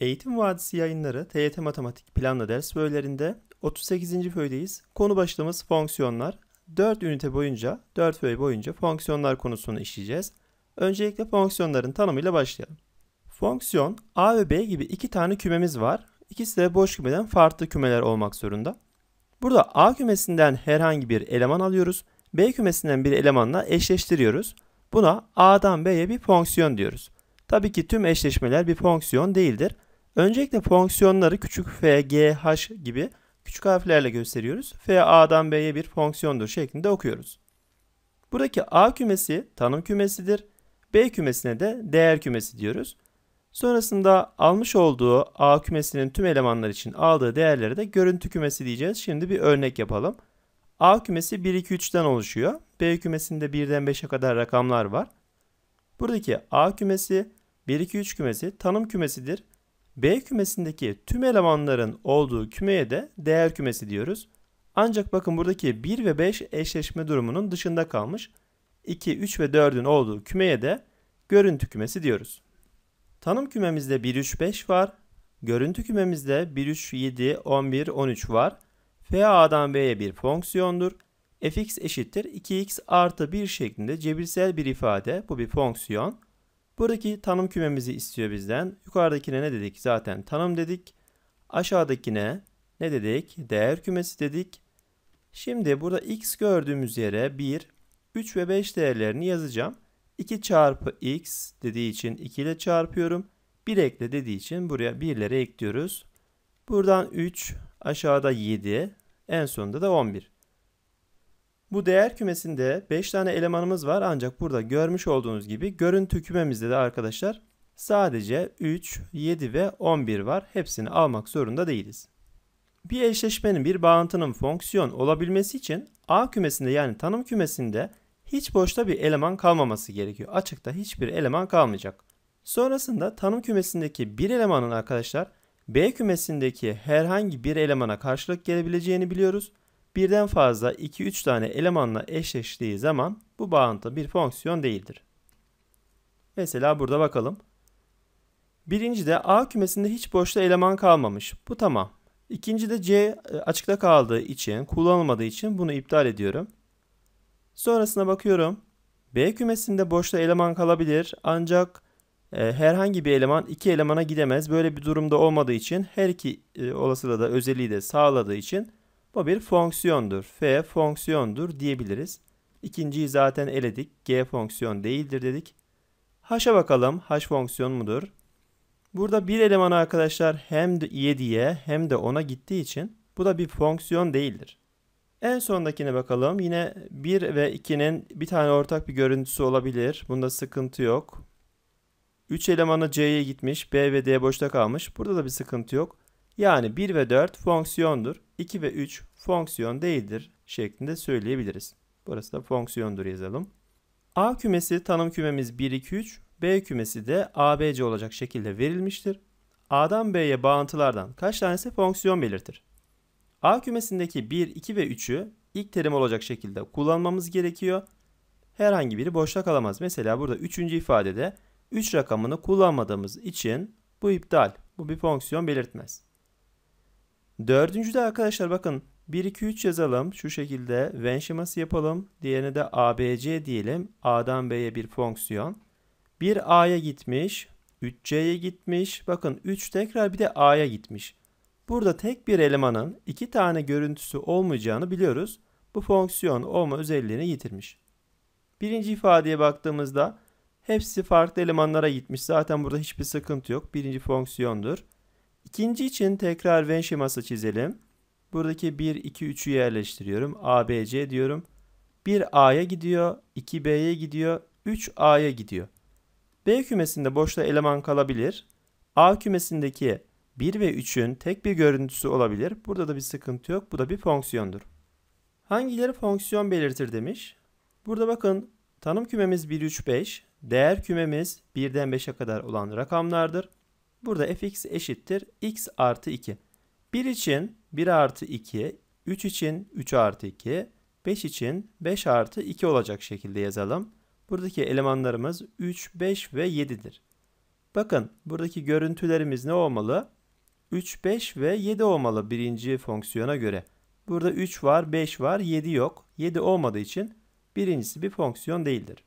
Eğitim Vadisi yayınları TYT Matematik Planlı ders bölümlerinde 38. föydeyiz. Konu başlığımız fonksiyonlar. 4 ünite boyunca, 4 föy boyunca fonksiyonlar konusunu işleyeceğiz. Öncelikle fonksiyonların tanımıyla başlayalım. Fonksiyon A ve B gibi iki tane kümemiz var. İkisi de boş kümeden farklı kümeler olmak zorunda. Burada A kümesinden herhangi bir eleman alıyoruz. B kümesinden bir elemanla eşleştiriyoruz. Buna A'dan B'ye bir fonksiyon diyoruz. Tabii ki tüm eşleşmeler bir fonksiyon değildir. Öncelikle fonksiyonları küçük f, g, h gibi küçük harflerle gösteriyoruz. f a'dan b'ye bir fonksiyondur şeklinde okuyoruz. Buradaki a kümesi tanım kümesidir. B kümesine de değer kümesi diyoruz. Sonrasında almış olduğu A kümesinin tüm elemanlar için aldığı değerleri de görüntü kümesi diyeceğiz. Şimdi bir örnek yapalım. A kümesi 1, 2, 3'ten oluşuyor. B kümesinde 1'den 5'e kadar rakamlar var. Buradaki A kümesi 1, 2, 3 kümesi tanım kümesidir. B kümesindeki tüm elemanların olduğu kümeye de değer kümesi diyoruz. Ancak bakın buradaki 1 ve 5 eşleşme durumunun dışında kalmış. 2, 3 ve 4'ün olduğu kümeye de görüntü kümesi diyoruz. Tanım kümemizde 1, 3, 5 var. Görüntü kümemizde 1, 3, 7, 11, 13 var. F A'dan B'ye bir fonksiyondur. fx eşittir 2x artı 1 şeklinde cebirsel bir ifade. Bu bir fonksiyon. Buradaki tanım kümemizi istiyor bizden. Yukarıdakine ne dedik? Zaten tanım dedik. Aşağıdakine ne dedik? Değer kümesi dedik. Şimdi burada x gördüğümüz yere 1, 3 ve 5 değerlerini yazacağım. 2 çarpı x dediği için 2 ile çarpıyorum. 1 ekle dediği için buraya 1'leri ekliyoruz. Buradan 3, aşağıda 7, en sonunda da 11. Bu değer kümesinde 5 tane elemanımız var ancak burada görmüş olduğunuz gibi görüntü kümemizde de arkadaşlar sadece 3, 7 ve 11 var. Hepsini almak zorunda değiliz. Bir eşleşmenin bir bağıntının fonksiyon olabilmesi için A kümesinde yani tanım kümesinde hiç boşta bir eleman kalmaması gerekiyor. Açıkta hiçbir eleman kalmayacak. Sonrasında tanım kümesindeki bir elemanın arkadaşlar B kümesindeki herhangi bir elemana karşılık gelebileceğini biliyoruz birden fazla 2-3 tane elemanla eşleştiği zaman bu bağıntı bir fonksiyon değildir. Mesela burada bakalım. Birinci de A kümesinde hiç boşta eleman kalmamış. Bu tamam. İkinci de C e, açıkta kaldığı için, kullanılmadığı için bunu iptal ediyorum. Sonrasına bakıyorum. B kümesinde boşta eleman kalabilir ancak e, herhangi bir eleman iki elemana gidemez. Böyle bir durumda olmadığı için her iki e, olasılığı da özelliği de sağladığı için bu bir fonksiyondur. F fonksiyondur diyebiliriz. İkinciyi zaten eledik. G fonksiyon değildir dedik. H'a bakalım. H fonksiyon mudur? Burada bir eleman arkadaşlar hem de 7'ye hem de 10'a gittiği için bu da bir fonksiyon değildir. En sondakine bakalım. Yine 1 ve 2'nin bir tane ortak bir görüntüsü olabilir. Bunda sıkıntı yok. 3 elemanı C'ye gitmiş. B ve D boşta kalmış. Burada da bir sıkıntı yok. Yani 1 ve 4 fonksiyondur. 2 ve 3 fonksiyon değildir şeklinde söyleyebiliriz. Burası da fonksiyondur yazalım. A kümesi tanım kümemiz 1, 2, 3. B kümesi de ABC olacak şekilde verilmiştir. A'dan B'ye bağıntılardan kaç tanesi fonksiyon belirtir? A kümesindeki 1, 2 ve 3'ü ilk terim olacak şekilde kullanmamız gerekiyor. Herhangi biri boşta kalamaz. Mesela burada 3. ifadede 3 rakamını kullanmadığımız için bu iptal. Bu bir fonksiyon belirtmez. Dördüncü de arkadaşlar bakın 1, 2, 3 yazalım. Şu şekilde Venn şeması yapalım. Diğerine de ABC diyelim. A'dan B'ye bir fonksiyon. 1 A'ya gitmiş. 3C'ye gitmiş. Bakın 3 tekrar bir de A'ya gitmiş. Burada tek bir elemanın iki tane görüntüsü olmayacağını biliyoruz. Bu fonksiyon olma özelliğini yitirmiş. Birinci ifadeye baktığımızda hepsi farklı elemanlara gitmiş. Zaten burada hiçbir sıkıntı yok. Birinci fonksiyondur. İkinci için tekrar Venn şeması çizelim. Buradaki 1, 2, 3'ü yerleştiriyorum. A, B, C diyorum. 1 A'ya gidiyor, 2 B'ye gidiyor, 3 A'ya gidiyor. B kümesinde boşta eleman kalabilir. A kümesindeki 1 ve 3'ün tek bir görüntüsü olabilir. Burada da bir sıkıntı yok. Bu da bir fonksiyondur. Hangileri fonksiyon belirtir demiş. Burada bakın tanım kümemiz 1, 3, 5. Değer kümemiz 1'den 5'e kadar olan rakamlardır. Burada fx eşittir x artı 2. 1 için 1 artı 2, 3 için 3 artı 2, 5 için 5 artı 2 olacak şekilde yazalım. Buradaki elemanlarımız 3, 5 ve 7'dir. Bakın buradaki görüntülerimiz ne olmalı? 3, 5 ve 7 olmalı birinci fonksiyona göre. Burada 3 var, 5 var, 7 yok. 7 olmadığı için birincisi bir fonksiyon değildir.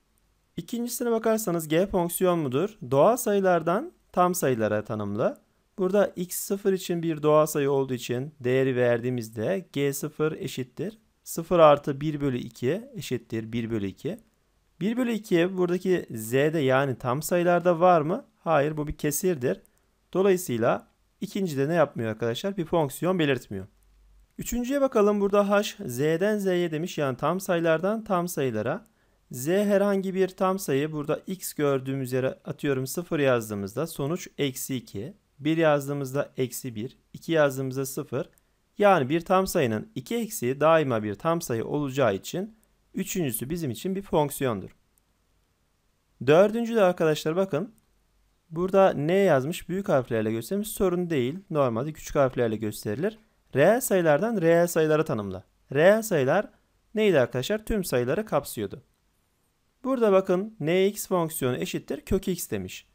İkincisine bakarsanız g fonksiyon mudur? Doğal sayılardan tam sayılara tanımlı. Burada x0 için bir doğal sayı olduğu için değeri verdiğimizde g0 eşittir. 0 artı 1 bölü 2 eşittir 1 bölü 2. 1 bölü 2 buradaki z'de yani tam sayılarda var mı? Hayır bu bir kesirdir. Dolayısıyla ikinci de ne yapmıyor arkadaşlar? Bir fonksiyon belirtmiyor. Üçüncüye bakalım burada h z'den z'ye demiş yani tam sayılardan tam sayılara. Z herhangi bir tam sayı burada x gördüğümüz yere atıyorum 0 yazdığımızda sonuç eksi 2. 1 yazdığımızda eksi 1. 2 yazdığımızda 0. Yani bir tam sayının 2 eksiği daima bir tam sayı olacağı için üçüncüsü bizim için bir fonksiyondur. Dördüncü de arkadaşlar bakın. Burada n yazmış büyük harflerle göstermiş sorun değil. Normalde küçük harflerle gösterilir. Reel sayılardan reel sayılara tanımla. Reel sayılar neydi arkadaşlar? Tüm sayıları kapsıyordu. Burada bakın nx fonksiyonu eşittir kök x demiş.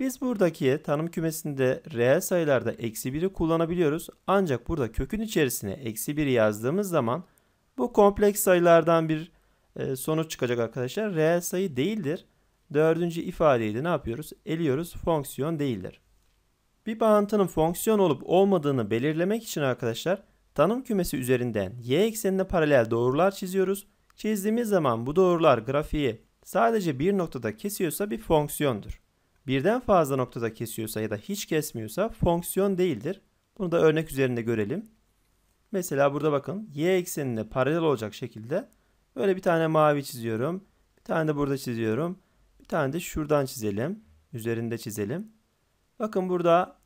Biz buradaki tanım kümesinde reel sayılarda eksi 1'i kullanabiliyoruz. Ancak burada kökün içerisine eksi 1'i yazdığımız zaman bu kompleks sayılardan bir e, sonuç çıkacak arkadaşlar. Reel sayı değildir. Dördüncü ifadeyi de ne yapıyoruz? Eliyoruz fonksiyon değildir. Bir bağıntının fonksiyon olup olmadığını belirlemek için arkadaşlar tanım kümesi üzerinden y eksenine paralel doğrular çiziyoruz. Çizdiğimiz zaman bu doğrular grafiği sadece bir noktada kesiyorsa bir fonksiyondur. Birden fazla noktada kesiyorsa ya da hiç kesmiyorsa fonksiyon değildir. Bunu da örnek üzerinde görelim. Mesela burada bakın y eksenine paralel olacak şekilde böyle bir tane mavi çiziyorum. Bir tane de burada çiziyorum. Bir tane de şuradan çizelim. Üzerinde çizelim. Bakın burada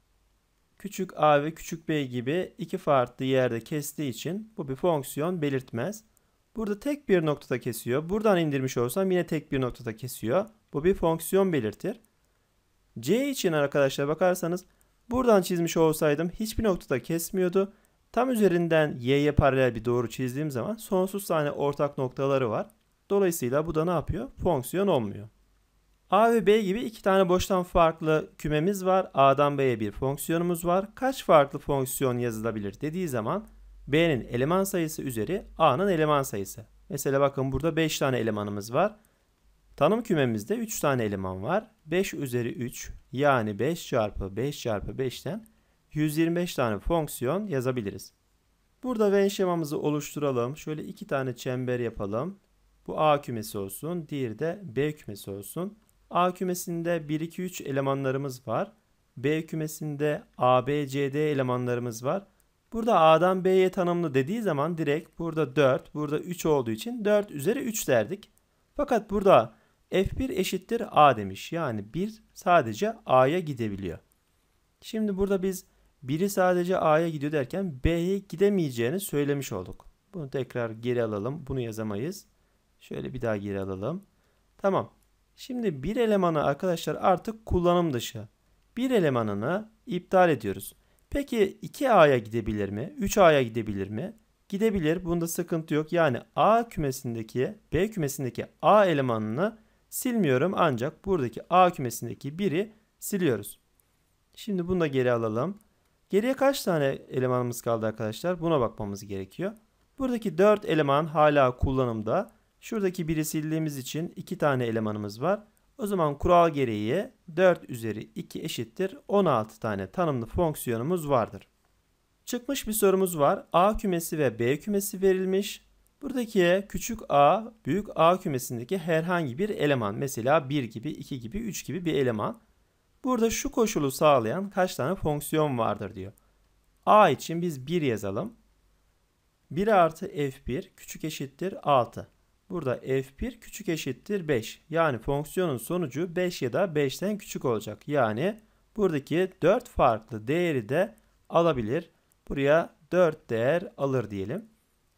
küçük a ve küçük b gibi iki farklı yerde kestiği için bu bir fonksiyon belirtmez. Burada tek bir noktada kesiyor. Buradan indirmiş olsam yine tek bir noktada kesiyor. Bu bir fonksiyon belirtir. C için arkadaşlar bakarsanız buradan çizmiş olsaydım hiçbir noktada kesmiyordu. Tam üzerinden y'ye paralel bir doğru çizdiğim zaman sonsuz tane ortak noktaları var. Dolayısıyla bu da ne yapıyor? Fonksiyon olmuyor. A ve B gibi iki tane boştan farklı kümemiz var. A'dan B'ye bir fonksiyonumuz var. Kaç farklı fonksiyon yazılabilir dediği zaman B'nin eleman sayısı üzeri A'nın eleman sayısı. Mesela bakın burada 5 tane elemanımız var. Tanım kümemizde 3 tane eleman var. 5 üzeri 3 yani 5 çarpı 5 çarpı 5'ten 125 tane fonksiyon yazabiliriz. Burada Venn şemamızı oluşturalım. Şöyle iki tane çember yapalım. Bu A kümesi olsun. Diğeri de B kümesi olsun. A kümesinde 1, 2, 3 elemanlarımız var. B kümesinde A, B, C, D elemanlarımız var. Burada A'dan B'ye tanımlı dediği zaman direkt burada 4, burada 3 olduğu için 4 üzeri 3 derdik. Fakat burada F1 eşittir A demiş. Yani 1 sadece A'ya gidebiliyor. Şimdi burada biz 1'i sadece A'ya gidiyor derken B'ye gidemeyeceğini söylemiş olduk. Bunu tekrar geri alalım. Bunu yazamayız. Şöyle bir daha geri alalım. Tamam. Şimdi bir elemanı arkadaşlar artık kullanım dışı. Bir elemanını iptal ediyoruz. Peki 2A'ya gidebilir mi? 3A'ya gidebilir mi? Gidebilir. Bunda sıkıntı yok. Yani A kümesindeki B kümesindeki A elemanını silmiyorum ancak buradaki A kümesindeki 1'i siliyoruz. Şimdi bunu da geri alalım. Geriye kaç tane elemanımız kaldı arkadaşlar? Buna bakmamız gerekiyor. Buradaki 4 eleman hala kullanımda. Şuradaki biri sildiğimiz için 2 tane elemanımız var. O zaman kural gereği 4 üzeri 2 eşittir 16 tane tanımlı fonksiyonumuz vardır. Çıkmış bir sorumuz var. A kümesi ve B kümesi verilmiş. Buradaki küçük a, büyük a kümesindeki herhangi bir eleman. Mesela 1 gibi, 2 gibi, 3 gibi bir eleman. Burada şu koşulu sağlayan kaç tane fonksiyon vardır diyor. a için biz 1 yazalım. 1 artı f1 küçük eşittir 6. Burada f1 küçük eşittir 5. Yani fonksiyonun sonucu 5 ya da 5'ten küçük olacak. Yani buradaki 4 farklı değeri de alabilir. Buraya 4 değer alır diyelim.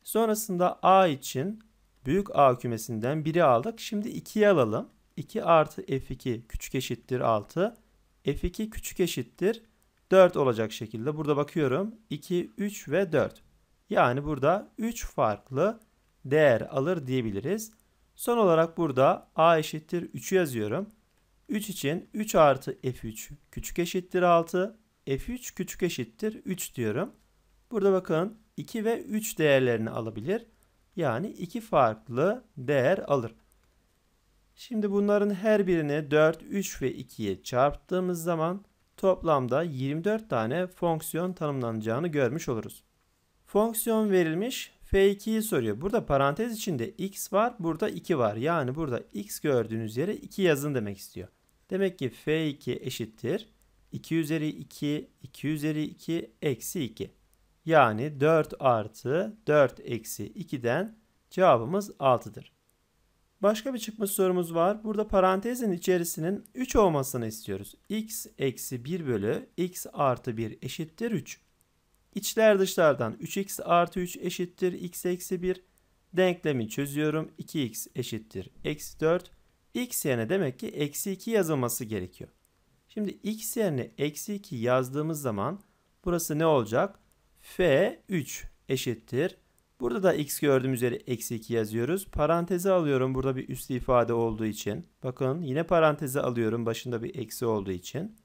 Sonrasında a için büyük a kümesinden 1'i aldık. Şimdi 2'yi alalım. 2 artı f2 küçük eşittir 6. f2 küçük eşittir 4 olacak şekilde. Burada bakıyorum 2, 3 ve 4. Yani burada 3 farklı değer alır diyebiliriz. Son olarak burada a eşittir 3'ü yazıyorum. 3 için 3 artı f3 küçük eşittir 6. f3 küçük eşittir 3 diyorum. Burada bakın 2 ve 3 değerlerini alabilir. Yani iki farklı değer alır. Şimdi bunların her birini 4, 3 ve 2'ye çarptığımız zaman toplamda 24 tane fonksiyon tanımlanacağını görmüş oluruz. Fonksiyon verilmiş F2'yi soruyor. Burada parantez içinde x var. Burada 2 var. Yani burada x gördüğünüz yere 2 yazın demek istiyor. Demek ki F2 eşittir. 2 üzeri 2, 2 üzeri 2, eksi 2. Yani 4 artı 4 eksi 2'den cevabımız 6'dır. Başka bir çıkmış sorumuz var. Burada parantezin içerisinin 3 olmasını istiyoruz. x eksi 1 bölü x artı 1 eşittir 3. İçler dışlardan 3x artı 3 eşittir x eksi 1. Denklemi çözüyorum. 2x eşittir eksi 4. x yerine demek ki eksi 2 yazılması gerekiyor. Şimdi x yerine eksi 2 yazdığımız zaman burası ne olacak? f 3 eşittir. Burada da x gördüğüm üzere eksi 2 yazıyoruz. Paranteze alıyorum burada bir üst ifade olduğu için. Bakın yine paranteze alıyorum başında bir eksi olduğu için.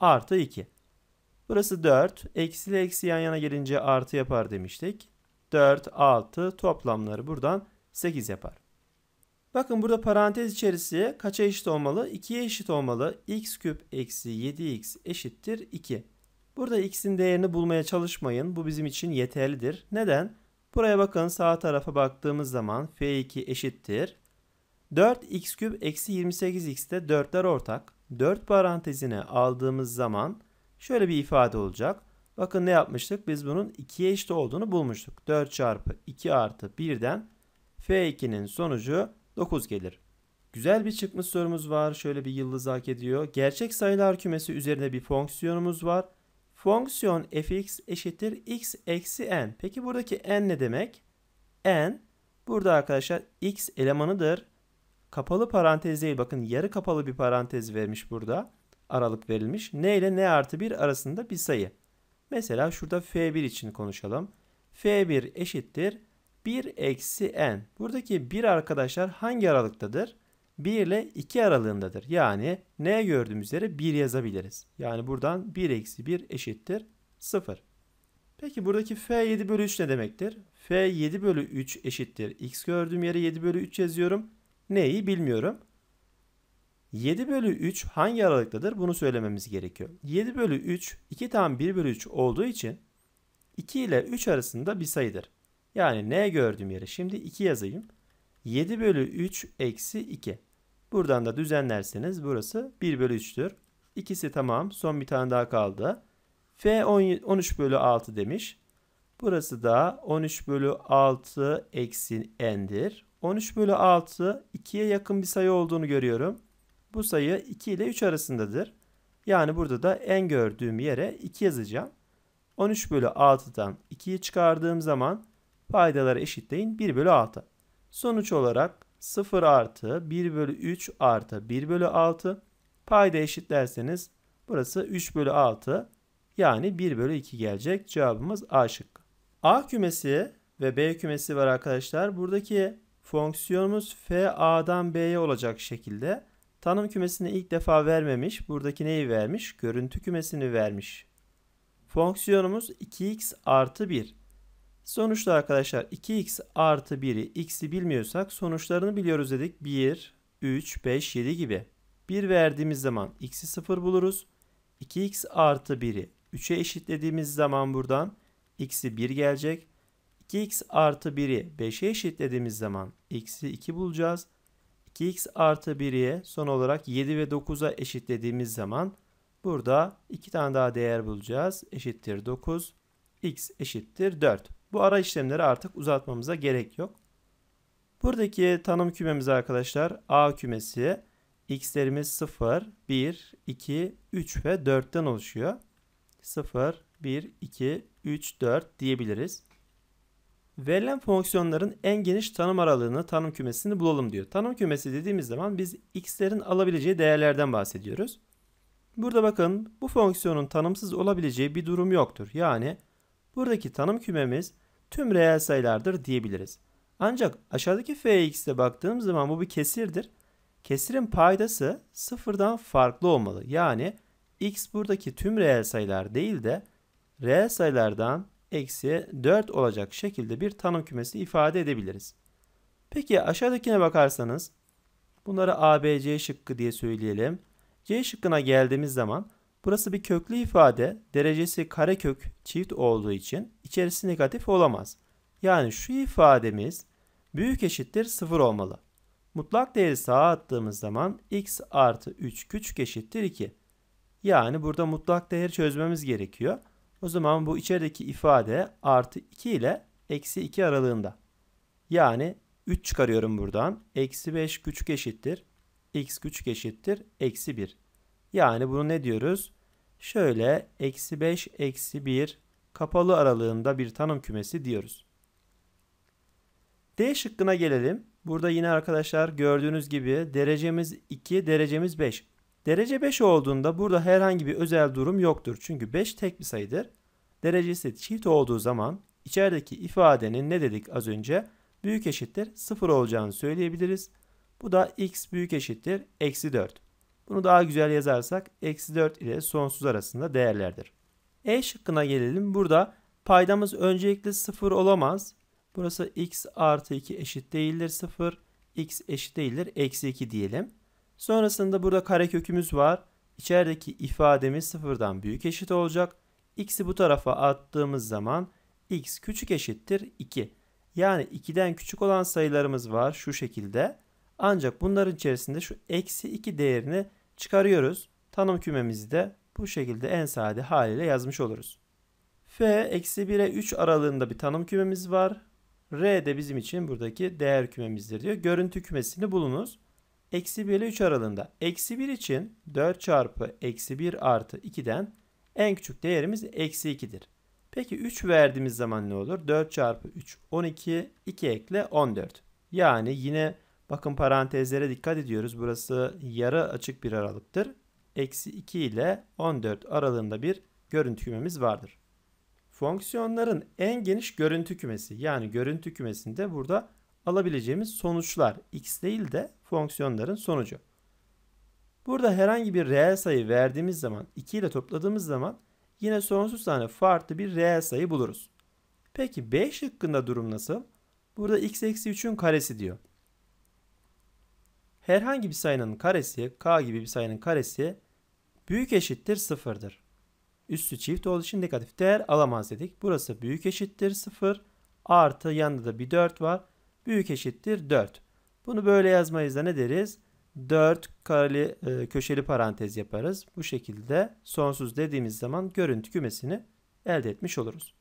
Artı 2. Burası 4. Eksi eksi yan yana gelince artı yapar demiştik. 4, 6 toplamları buradan 8 yapar. Bakın burada parantez içerisi kaça eşit olmalı? 2'ye eşit olmalı. x küp eksi 7x eşittir 2. Burada x'in değerini bulmaya çalışmayın. Bu bizim için yeterlidir. Neden? Buraya bakın sağ tarafa baktığımız zaman f2 eşittir. 4x küp eksi 28x'te 4'ler ortak. 4 parantezine aldığımız zaman Şöyle bir ifade olacak. Bakın ne yapmıştık? Biz bunun 2'ye eşit olduğunu bulmuştuk. 4 çarpı 2 artı 1'den F2'nin sonucu 9 gelir. Güzel bir çıkmış sorumuz var. Şöyle bir yıldız hak ediyor. Gerçek sayılar kümesi üzerinde bir fonksiyonumuz var. Fonksiyon fx eşittir x eksi n. Peki buradaki n ne demek? n burada arkadaşlar x elemanıdır. Kapalı parantez değil bakın yarı kapalı bir parantez vermiş burada aralık verilmiş. N ile N artı 1 arasında bir sayı. Mesela şurada F1 için konuşalım. F1 eşittir 1 eksi N. Buradaki 1 arkadaşlar hangi aralıktadır? 1 ile 2 aralığındadır. Yani N gördüğümüz yere 1 yazabiliriz. Yani buradan 1 eksi 1 eşittir 0. Peki buradaki F7 bölü 3 ne demektir? F7 bölü 3 eşittir. X gördüğüm yere 7 bölü 3 yazıyorum. Neyi bilmiyorum. 7 bölü 3 hangi aralıktadır bunu söylememiz gerekiyor. 7 bölü 3 2 tam 1 bölü 3 olduğu için 2 ile 3 arasında bir sayıdır. Yani ne gördüğüm yere şimdi 2 yazayım. 7 bölü 3 eksi 2. Buradan da düzenlerseniz burası 1 bölü 3'tür. İkisi tamam son bir tane daha kaldı. F 13 bölü 6 demiş. Burası da 13 bölü 6 eksi n'dir. 13 bölü 6 2'ye yakın bir sayı olduğunu görüyorum. Bu sayı 2 ile 3 arasındadır. Yani burada da en gördüğüm yere 2 yazacağım. 13 bölü 6'dan 2'yi çıkardığım zaman paydaları eşitleyin 1 bölü 6. Sonuç olarak 0 artı 1 bölü 3 artı 1 bölü 6 payda eşitlerseniz burası 3 bölü 6 yani 1 bölü 2 gelecek. Cevabımız A şıkkı. A kümesi ve B kümesi var arkadaşlar. Buradaki fonksiyonumuz f FA'dan B'ye olacak şekilde. Tanım kümesini ilk defa vermemiş. Buradaki neyi vermiş? Görüntü kümesini vermiş. Fonksiyonumuz 2x artı 1. Sonuçta arkadaşlar 2x artı 1'i x'i bilmiyorsak sonuçlarını biliyoruz dedik. 1, 3, 5, 7 gibi. 1 verdiğimiz zaman x'i 0 buluruz. 2x artı 1'i 3'e eşitlediğimiz zaman buradan x'i 1 gelecek. 2x artı 1'i 5'e eşitlediğimiz zaman x'i 2 bulacağız. 2x artı 1'ye son olarak 7 ve 9'a eşitlediğimiz zaman burada iki tane daha değer bulacağız. Eşittir 9, x eşittir 4. Bu ara işlemleri artık uzatmamıza gerek yok. Buradaki tanım kümemiz arkadaşlar A kümesi x'lerimiz 0, 1, 2, 3 ve 4'ten oluşuyor. 0, 1, 2, 3, 4 diyebiliriz. Verilen fonksiyonların en geniş tanım aralığını, tanım kümesini bulalım diyor. Tanım kümesi dediğimiz zaman biz x'lerin alabileceği değerlerden bahsediyoruz. Burada bakın bu fonksiyonun tanımsız olabileceği bir durum yoktur. Yani buradaki tanım kümemiz tüm reel sayılardır diyebiliriz. Ancak aşağıdaki fx'e baktığım zaman bu bir kesirdir. Kesirin paydası sıfırdan farklı olmalı. Yani x buradaki tüm reel sayılar değil de reel sayılardan eksi 4 olacak şekilde bir tanım kümesi ifade edebiliriz. Peki aşağıdakine bakarsanız bunları A, B, C şıkkı diye söyleyelim. C şıkkına geldiğimiz zaman burası bir köklü ifade derecesi karekök çift olduğu için içerisi negatif olamaz. Yani şu ifademiz büyük eşittir 0 olmalı. Mutlak değeri sağa attığımız zaman x artı 3 küçük eşittir 2. Yani burada mutlak değeri çözmemiz gerekiyor. O zaman bu içerideki ifade artı 2 ile eksi 2 aralığında. Yani 3 çıkarıyorum buradan. Eksi 5 küçük eşittir. X küçük eşittir. Eksi 1. Yani bunu ne diyoruz? Şöyle eksi 5 eksi 1 kapalı aralığında bir tanım kümesi diyoruz. D şıkkına gelelim. Burada yine arkadaşlar gördüğünüz gibi derecemiz 2, derecemiz 5. Derece 5 olduğunda burada herhangi bir özel durum yoktur. Çünkü 5 tek bir sayıdır. Derecesi çift olduğu zaman içerideki ifadenin ne dedik az önce? Büyük eşittir 0 olacağını söyleyebiliriz. Bu da x büyük eşittir eksi 4. Bunu daha güzel yazarsak eksi 4 ile sonsuz arasında değerlerdir. E şıkkına gelelim. Burada paydamız öncelikle 0 olamaz. Burası x artı 2 eşit değildir 0. x eşit değildir eksi 2 diyelim. Sonrasında burada karekökümüz var. İçerideki ifademiz sıfırdan büyük eşit olacak. X'i bu tarafa attığımız zaman x küçük eşittir 2. Yani 2'den küçük olan sayılarımız var şu şekilde. Ancak bunların içerisinde şu eksi 2 değerini çıkarıyoruz. Tanım kümemizi de bu şekilde en sade haliyle yazmış oluruz. F eksi 1'e 3 aralığında bir tanım kümemiz var. R de bizim için buradaki değer kümemizdir diyor. Görüntü kümesini bulunuz. Eksi 1 ile 3 aralığında. Eksi 1 için 4 çarpı eksi 1 artı 2'den en küçük değerimiz eksi 2'dir. Peki 3 verdiğimiz zaman ne olur? 4 çarpı 3 12, 2 ekle 14. Yani yine bakın parantezlere dikkat ediyoruz. Burası yarı açık bir aralıktır. Eksi 2 ile 14 aralığında bir görüntü kümemiz vardır. Fonksiyonların en geniş görüntü kümesi yani görüntü kümesinde burada alabileceğimiz sonuçlar x değil de fonksiyonların sonucu. Burada herhangi bir reel sayı verdiğimiz zaman 2 ile topladığımız zaman yine sonsuz tane farklı bir reel sayı buluruz. Peki 5 şıkkında durum nasıl? Burada x eksi 3'ün karesi diyor. Herhangi bir sayının karesi k gibi bir sayının karesi büyük eşittir sıfırdır. Üstü çift olduğu için negatif değer alamaz dedik. Burası büyük eşittir 0 artı yanında da bir 4 var büyük eşittir 4. Bunu böyle yazmayız da ne deriz? 4 kareli, e, köşeli parantez yaparız. Bu şekilde sonsuz dediğimiz zaman görüntü kümesini elde etmiş oluruz.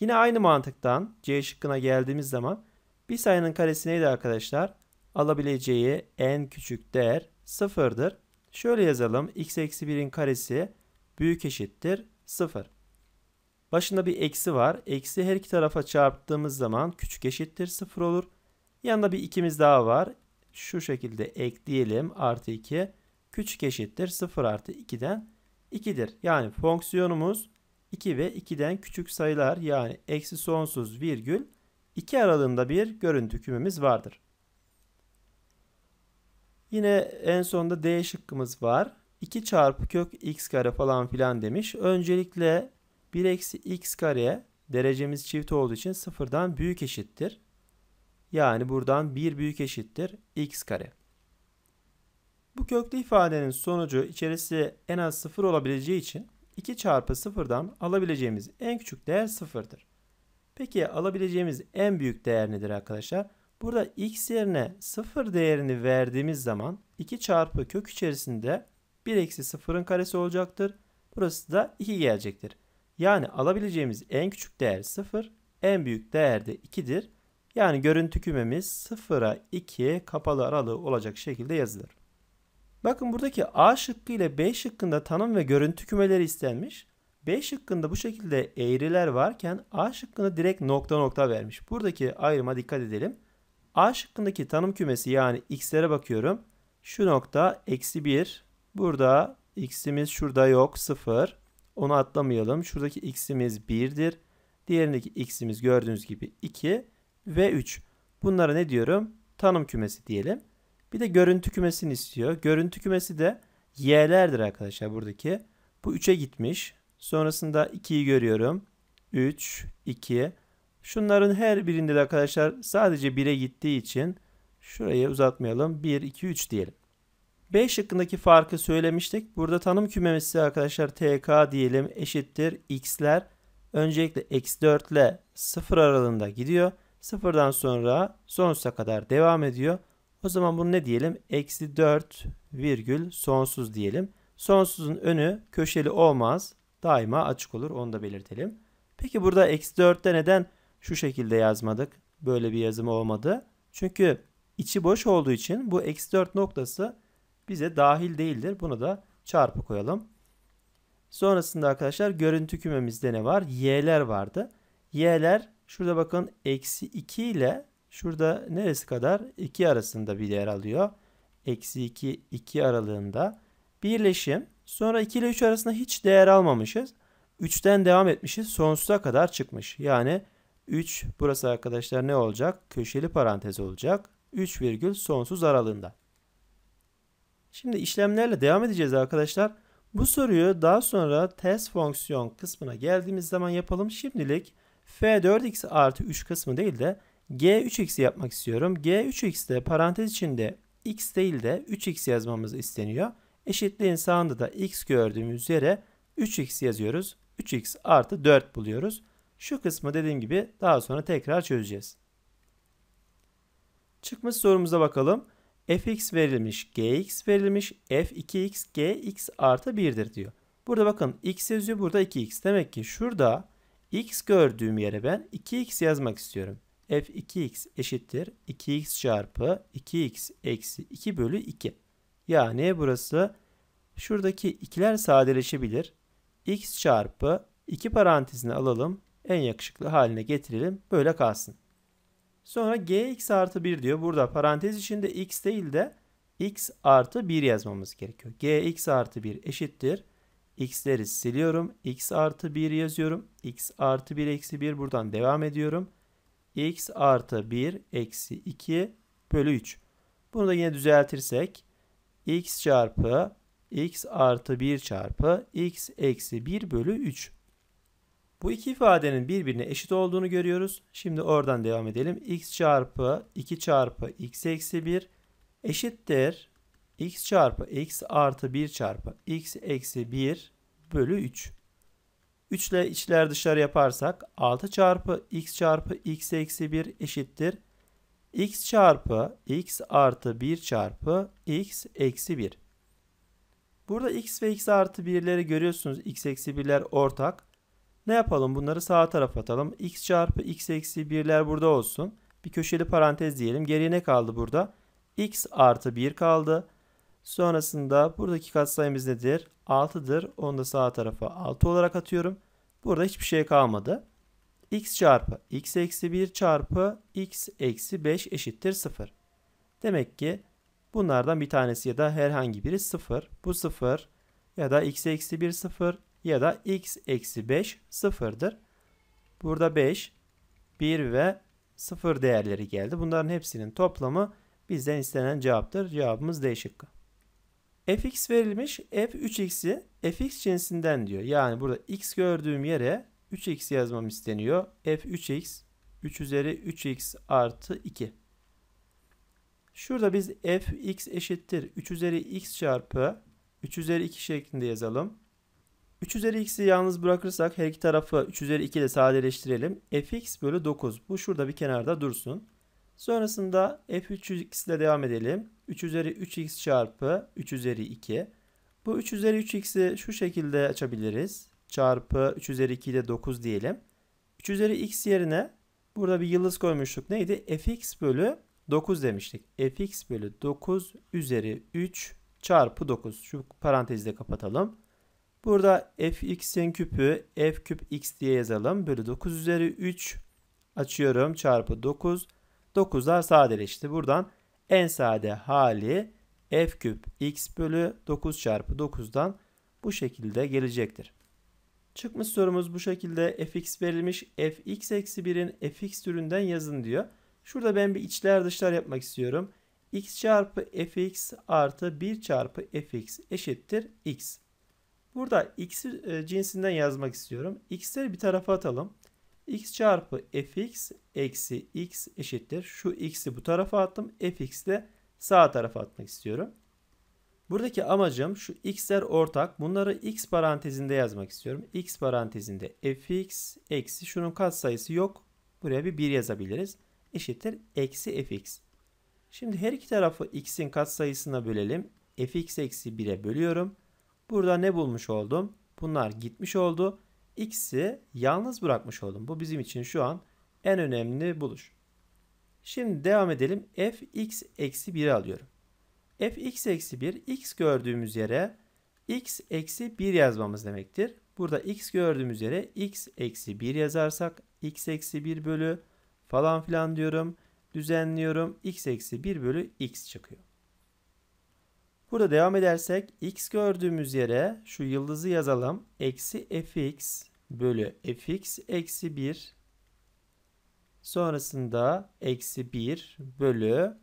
Yine aynı mantıktan C şıkkına geldiğimiz zaman bir sayının karesi neydi arkadaşlar? Alabileceği en küçük değer sıfırdır. Şöyle yazalım. x eksi 1'in karesi büyük eşittir 0. Başında bir eksi var. Eksi her iki tarafa çarptığımız zaman küçük eşittir 0 olur. Yanında bir ikimiz daha var. Şu şekilde ekleyelim. Artı 2 küçük eşittir 0 artı 2'den 2'dir. Yani fonksiyonumuz 2 ve 2'den küçük sayılar yani eksi sonsuz virgül 2 aralığında bir görüntü kümemiz vardır. Yine en sonda D şıkkımız var. 2 çarpı kök x kare falan filan demiş. Öncelikle 1 eksi x kare, derecemiz çift olduğu için sıfırdan büyük eşittir. Yani buradan 1 büyük eşittir x kare. Bu köklü ifadenin sonucu içerisi en az 0 olabileceği için 2 çarpı 0'dan alabileceğimiz en küçük değer 0'dır. Peki alabileceğimiz en büyük değer nedir arkadaşlar? Burada x yerine 0 değerini verdiğimiz zaman 2 çarpı kök içerisinde 1 eksi 0'ın karesi olacaktır. Burası da 2 gelecektir. Yani alabileceğimiz en küçük değer 0, en büyük değer de 2'dir. Yani görüntü kümemiz 0'a 2 kapalı aralığı olacak şekilde yazılır. Bakın buradaki A şıkkı ile B şıkkında tanım ve görüntü kümeleri istenmiş. B şıkkında bu şekilde eğriler varken A şıkkında direkt nokta nokta vermiş. Buradaki ayrıma dikkat edelim. A şıkkındaki tanım kümesi yani x'lere bakıyorum. Şu nokta eksi 1. Burada x'imiz şurada yok 0. Onu atlamayalım. Şuradaki x'imiz 1'dir. Diğerindeki x'imiz gördüğünüz gibi 2 ve 3. Bunlara ne diyorum? Tanım kümesi diyelim. Bir de görüntü kümesini istiyor. Görüntü kümesi de y'lerdir arkadaşlar buradaki. Bu 3'e gitmiş. Sonrasında 2'yi görüyorum. 3, 2. Şunların her birinde de arkadaşlar sadece 1'e gittiği için şurayı uzatmayalım. 1, 2, 3 diyelim. B şıkkındaki farkı söylemiştik. Burada tanım kümemizi arkadaşlar TK diyelim eşittir x'ler öncelikle x4 ile 0 aralığında gidiyor. 0'dan sonra sonsuza kadar devam ediyor. O zaman bunu ne diyelim? Eksi 4 virgül sonsuz diyelim. Sonsuzun önü köşeli olmaz. Daima açık olur. Onu da belirtelim. Peki burada eksi 4'te neden şu şekilde yazmadık? Böyle bir yazım olmadı. Çünkü içi boş olduğu için bu eksi 4 noktası bize dahil değildir. Bunu da çarpı koyalım. Sonrasında arkadaşlar görüntü kümemizde ne var? Y'ler vardı. Y'ler şurada bakın eksi 2 ile şurada neresi kadar? 2 arasında bir yer alıyor. Eksi 2, 2 aralığında. Birleşim. Sonra 2 ile 3 arasında hiç değer almamışız. 3'ten devam etmişiz. Sonsuza kadar çıkmış. Yani 3 burası arkadaşlar ne olacak? Köşeli parantez olacak. 3 virgül sonsuz aralığında. Şimdi işlemlerle devam edeceğiz arkadaşlar. Bu soruyu daha sonra test fonksiyon kısmına geldiğimiz zaman yapalım. Şimdilik f4x artı 3 kısmı değil de g 3 x yapmak istiyorum. g 3 x de parantez içinde x değil de 3x yazmamız isteniyor. Eşitliğin sağında da x gördüğümüz yere 3x yazıyoruz. 3x artı 4 buluyoruz. Şu kısmı dediğim gibi daha sonra tekrar çözeceğiz. Çıkmış sorumuza bakalım fx verilmiş, gx verilmiş, f2x, gx artı 1'dir diyor. Burada bakın x yazıyor, burada 2x. Demek ki şurada x gördüğüm yere ben 2x yazmak istiyorum. f2x eşittir 2x çarpı 2x eksi 2 bölü 2. Yani burası şuradaki ikiler sadeleşebilir. x çarpı 2 parantezine alalım. En yakışıklı haline getirelim. Böyle kalsın. Sonra gx artı 1 diyor. Burada parantez içinde x değil de x artı 1 yazmamız gerekiyor. gx artı 1 eşittir. x'leri siliyorum. x artı 1 yazıyorum. x artı 1 eksi 1 buradan devam ediyorum. x artı 1 eksi 2 bölü 3. Bunu da yine düzeltirsek x çarpı x artı 1 çarpı x eksi 1 bölü 3. Bu iki ifadenin birbirine eşit olduğunu görüyoruz. Şimdi oradan devam edelim. x çarpı 2 çarpı x eksi 1 eşittir. x çarpı x artı 1 çarpı x eksi 1 bölü 3. 3 ile içler dışarı yaparsak 6 çarpı x çarpı x eksi 1 eşittir. x çarpı x artı 1 çarpı x eksi 1. Burada x ve x artı 1'leri görüyorsunuz. x eksi 1'ler ortak. Ne yapalım? Bunları sağa tarafa atalım. x çarpı x eksi 1'ler burada olsun. Bir köşeli parantez diyelim. Geriye ne kaldı burada? x artı 1 kaldı. Sonrasında buradaki katsayımız nedir? 6'dır. Onu da sağ tarafa 6 olarak atıyorum. Burada hiçbir şey kalmadı. x çarpı x eksi 1 çarpı x eksi 5 eşittir 0. Demek ki bunlardan bir tanesi ya da herhangi biri 0. Bu 0 ya da x eksi 1 0, ya da x eksi 5 sıfırdır. Burada 5, 1 ve 0 değerleri geldi. Bunların hepsinin toplamı bizden istenen cevaptır. Cevabımız D şıkkı. fx verilmiş. f 3x'i fx cinsinden diyor. Yani burada x gördüğüm yere 3x yazmam isteniyor. f 3x 3 üzeri 3x artı 2. Şurada biz fx eşittir 3 üzeri x çarpı 3 üzeri 2 şeklinde yazalım. 3 üzeri x'i yalnız bırakırsak her iki tarafı 3 üzeri 2 ile sadeleştirelim. fx bölü 9 bu şurada bir kenarda dursun. Sonrasında f3x ile devam edelim. 3 üzeri 3x çarpı 3 üzeri 2. Bu 3 üzeri 3x'i şu şekilde açabiliriz. Çarpı 3 üzeri 2 ile 9 diyelim. 3 üzeri x yerine burada bir yıldız koymuştuk. Neydi? fx bölü 9 demiştik. fx bölü 9 üzeri 3 çarpı 9. Şu parantezi de kapatalım. Burada fx'in küpü f küp x diye yazalım. Bölü 9 üzeri 3 açıyorum çarpı 9. 9'lar sadeleşti. Buradan en sade hali f küp x bölü 9 çarpı 9'dan bu şekilde gelecektir. Çıkmış sorumuz bu şekilde fx verilmiş fx eksi 1'in fx türünden yazın diyor. Şurada ben bir içler dışlar yapmak istiyorum. x çarpı fx artı 1 çarpı fx eşittir x. Burada x e, cinsinden yazmak istiyorum. x'leri bir tarafa atalım. x çarpı fx eksi x eşittir. Şu x'i bu tarafa attım. fx de sağ tarafa atmak istiyorum. Buradaki amacım şu x'ler ortak. Bunları x parantezinde yazmak istiyorum. x parantezinde fx eksi şunun katsayısı yok. Buraya bir 1 yazabiliriz. Eşittir eksi fx. Şimdi her iki tarafı x'in katsayısına bölelim. fx eksi 1'e bölüyorum. Burada ne bulmuş oldum? Bunlar gitmiş oldu. X'i yalnız bırakmış oldum. Bu bizim için şu an en önemli buluş. Şimdi devam edelim. fx eksi 1'i alıyorum. fx eksi 1 x gördüğümüz yere x eksi 1 yazmamız demektir. Burada x gördüğümüz yere x eksi 1 yazarsak x eksi 1 bölü falan filan diyorum. Düzenliyorum. x eksi 1 bölü x çıkıyor. Burada devam edersek x gördüğümüz yere şu yıldızı yazalım. Eksi fx bölü fx eksi 1 sonrasında eksi 1 bölü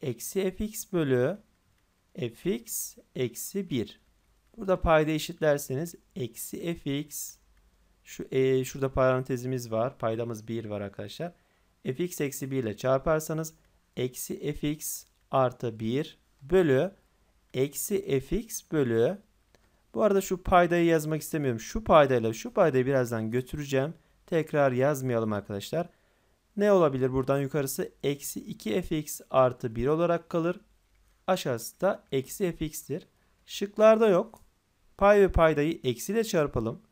eksi fx bölü fx eksi 1. Burada payda eşitlerseniz eksi fx şu e, şurada parantezimiz var. Paydamız 1 var arkadaşlar. fx eksi 1 ile çarparsanız eksi fx artı 1 bölü eksi fx bölü bu arada şu paydayı yazmak istemiyorum. Şu paydayla şu paydayı birazdan götüreceğim. Tekrar yazmayalım arkadaşlar. Ne olabilir buradan yukarısı? Eksi 2 fx artı 1 olarak kalır. Aşağısı da eksi fx'tir. Şıklarda yok. Pay ve paydayı eksiyle çarpalım.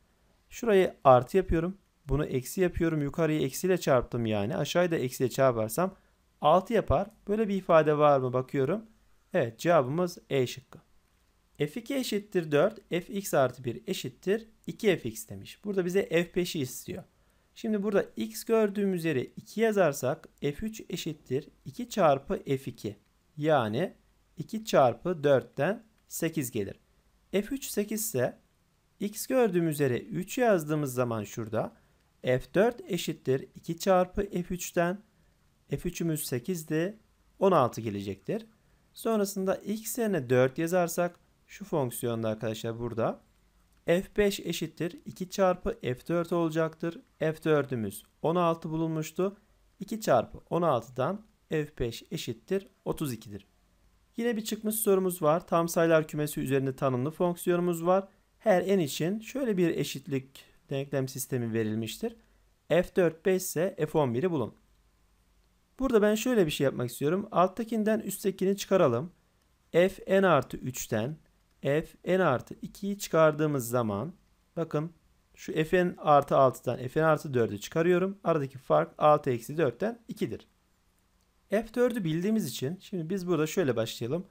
Şurayı artı yapıyorum. Bunu eksi yapıyorum. Yukarıyı eksiyle çarptım yani. Aşağıya da eksiyle çarparsam 6 yapar. Böyle bir ifade var mı bakıyorum. Evet cevabımız E şıkkı. f2 eşittir 4, fx artı 1 eşittir 2fx demiş. Burada bize f5'i istiyor. Şimdi burada x gördüğümüz yere 2 yazarsak f3 eşittir 2 çarpı f2. Yani 2 çarpı 4'ten 8 gelir. f3 8 ise x gördüğümüz yere 3 yazdığımız zaman şurada f4 eşittir 2 çarpı f3'ten f3'ümüz 8'di 16 gelecektir. Sonrasında x yerine 4 yazarsak şu fonksiyonda arkadaşlar burada f5 eşittir 2 çarpı f4 olacaktır. f4'ümüz 16 bulunmuştu. 2 çarpı 16'dan f5 eşittir 32'dir. Yine bir çıkmış sorumuz var. Tam sayılar kümesi üzerinde tanımlı fonksiyonumuz var. Her n için şöyle bir eşitlik denklem sistemi verilmiştir. f4 5 ise f11'i bulun. Burada ben şöyle bir şey yapmak istiyorum. Alttakinden üsttekini çıkaralım. f n artı 3'ten f n artı 2'yi çıkardığımız zaman bakın şu fn artı 6'dan fn artı 4'ü çıkarıyorum. Aradaki fark 6 eksi 4'ten 2'dir. F4'ü bildiğimiz için şimdi biz burada şöyle başlayalım.